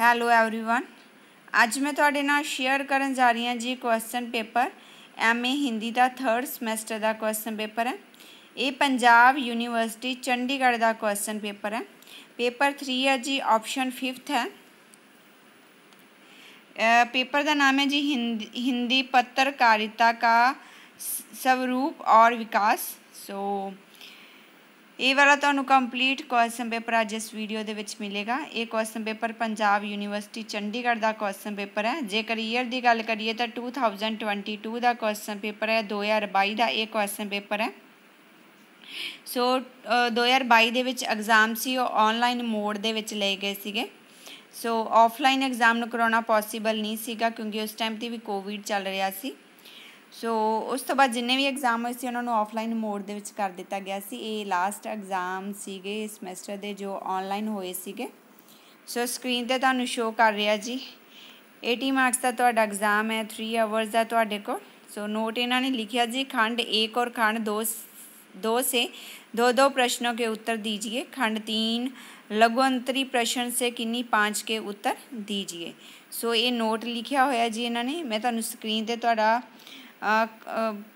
hello every one अज मैं थोड़े न शेयर कर जा रही हूँ जी question paper M A Hindi का थर्ड समेस्टर का क्वेश्चन पेपर है ये पंजाब यूनिवर्सिटी चंडीगढ़ का क्वेश्चन पेपर है पेपर थ्री है जी ऑप्शन फिफ्थ है पेपर का नाम है जी हिंद हिंदी पत्रकारिता का स्वरूप और विकास सो so, ਇਹ ਵਾਲਾ ਤੁਹਾਨੂੰ ਕੰਪਲੀਟ ਕੁਐਸਚਨ ਪੇਪਰ ਅੱਜ ਇਸ ਵੀਡੀਓ ਦੇ ਵਿੱਚ ਮਿਲੇਗਾ ਇਹ question paper Punjab university Chandigarh ਦਾ ਕੁਐਸਚਨ ਪੇਪਰ ਹੈ ਜੇਕਰ ਈਅਰ ਦੀ ਗੱਲ ਕਰੀਏ ਤਾਂ 2022 ਦਾ ਕੁਐਸਚਨ ਪੇਪਰ ਹੈ 2022 ਦਾ ਇਹ ਕੁਐਸਚਨ ਪੇਪਰ ਹੈ ਸੋ 2022 ਦੇ ਵਿੱਚ ਐਗਜ਼ਾਮ ਸੀ ਉਹ ਆਨਲਾਈਨ ਮੋਡ ਦੇ ਵਿੱਚ ਲਏ ਗਏ ਸੀਗੇ ਸੋ ਆਫਲਾਈਨ ਐਗਜ਼ਾਮ ਨੂੰ ਕਰਾਉਣਾ ਪੋਸੀਬਲ ਨਹੀਂ ਸੀਗਾ ਕਿਉਂਕਿ ਉਸ ਟਾਈਮ ਤੇ ਵੀ ਕੋਵਿਡ ਚੱਲ ਰਿਹਾ ਸੀ ਸੋ ਉਸ ਤੋਂ ਬਾਅਦ ਜਿੰਨੇ ਵੀ ਐਗਜ਼ਾਮ ਹੋਏ ਸੀ ਉਹਨਾਂ ਨੂੰ ਆਫਲਾਈਨ ਮੋਡ ਦੇ ਵਿੱਚ ਕਰ ਦਿੱਤਾ ਗਿਆ ਸੀ ਇਹ ਲਾਸਟ ਐਗਜ਼ਾਮ ਸੀਗੇ ਇਸ ਸਮੈਸਟਰ ਦੇ ਜੋ ਆਨਲਾਈਨ ਹੋਏ ਸੀਗੇ ਸੋ ਸਕਰੀਨ ਤੇ ਤੁਹਾਨੂੰ ਸ਼ੋ ਕਰ ਰਿਹਾ ਜੀ 80 ਮਾਰਕਸ ਦਾ ਤੁਹਾਡਾ ਐਗਜ਼ਾਮ ਹੈ 3 ਆਵਰਸ ਦਾ ਤੁਹਾਡੇ ਕੋਲ ਸੋ ਨੋਟ ਇਹਨਾਂ ਨੇ ਲਿਖਿਆ ਜੀ ਖੰਡ 1 ਔਰ ਖੰਡ 2 ਦੋ से दो दो प्रश्नों के उत्तर दीजिए ਖੰਡ 3 ਲਘੂ ਅੰਤਰੀ प्रश्न से ਕਿੰਨੀ 5 के उत्तर दीजिए ਸੋ ਇਹ ਨੋਟ ਲਿਖਿਆ ਹੋਇਆ ਜੀ ਇਹਨਾਂ ਨੇ ਮੈਂ ਤੁਹਾਨੂੰ ਸਕਰੀਨ ਤੇ ਤੁਹਾਡਾ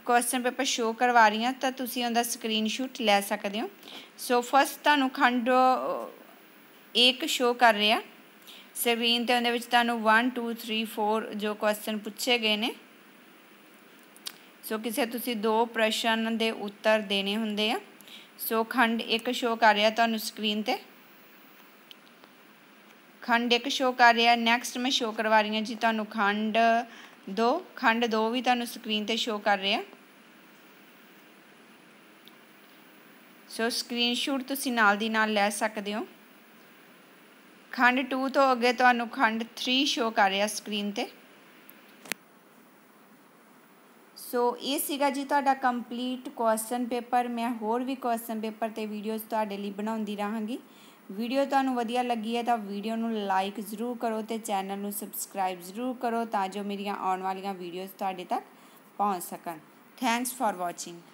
ਕੁਐਸਚਨ ਪੇਪਰ ਸ਼ੋ ਕਰਵਾ ਰਹੀ ਹਾਂ ਤਾਂ ਤੁਸੀਂ ਉਹਦਾ ਸਕਰੀਨਸ਼ਾਟ ਲੈ ਸਕਦੇ ਹੋ ਸੋ ਫਸਟ ਤੁਹਾਨੂੰ ਖੰਡ ਇੱਕ ਸ਼ੋ ਕਰ ਰਿਹਾ ਸਕਰੀਨ ਤੇ ਉਹਦੇ ਵਿੱਚ ਤੁਹਾਨੂੰ 1 2 3 4 ਜੋ ਕੁਐਸਚਨ ਪੁੱਛੇ ਗਏ ਨੇ ਸੋ ਕਿਸੇ ਤੁਸੀਂ ਦੋ ਪ੍ਰਸ਼ਨ ਦੇ ਉੱਤਰ ਦੇਣੇ ਹੁੰਦੇ ਆ ਸੋ ਖੰਡ ਇੱਕ ਸ਼ੋ ਕਰ ਰਿਹਾ ਤੁਹਾਨੂੰ ਸਕਰੀਨ ਤੇ ਖੰਡ ਇੱਕ ਸ਼ੋ ਕਰ ਰਿਹਾ ਨੈਕਸਟ ਮੈਂ ਸ਼ੋ ਕਰਵਾ ਰਹੀ ਹਾਂ ਜੀ ਤੁਹਾਨੂੰ ਖੰਡ ਦੋ ਖੰਡ 2 ਵੀ ਤੁਹਾਨੂੰ ਸਕਰੀਨ ਤੇ ਸ਼ੋ ਕਰ ਰਿਹਾ ਸੋ ਸਕਰੀਨਸ਼ਾਟ ਤੁਸੀਂ ਨਾਲ ਦੀ ਨਾਲ ਲੈ ਸਕਦੇ ਹੋ ਖੰਡ 2 ਤੋਂ ਅੱਗੇ ਤੁਹਾਨੂੰ ਖੰਡ 3 ਸ਼ੋ ਕਰ ਰਿਹਾ ਸਕਰੀਨ ਤੇ ਸੋ ਇਹ ਸੀਗਾ ਜੀ ਤੁਹਾਡਾ ਕੰਪਲੀਟ ਕੁਐਸਚਨ ਪੇਪਰ ਮੈਂ ਹੋਰ ਵੀ ਕੁਐਸਚਨ ਪੇਪਰ ਤੇ ਵੀਡੀਓਜ਼ ਤੁਹਾਡੇ ਲਈ ਬਣਾਉਂਦੀ ਰਹਾਂਗੀ ਵੀਡੀਓ ਤੁਹਾਨੂੰ ਵਧੀਆ ਲੱਗੀ ਹੈ ਤਾਂ ਵੀਡੀਓ ਨੂੰ ਲਾਈਕ ਜ਼ਰੂਰ ਕਰੋ ਤੇ ਚੈਨਲ ਨੂੰ ਸਬਸਕ੍ਰਾਈਬ ਜ਼ਰੂਰ ਕਰੋ ਤਾਂ ਜੋ ਮੇਰੀਆਂ ਆਉਣ ਵਾਲੀਆਂ ਵੀਡੀਓਜ਼ ਤੁਹਾਡੇ ਤੱਕ ਪਹੁੰਚ ਸਕਣ ਥੈਂਕਸ ਫਾਰ ਵਾਚਿੰਗ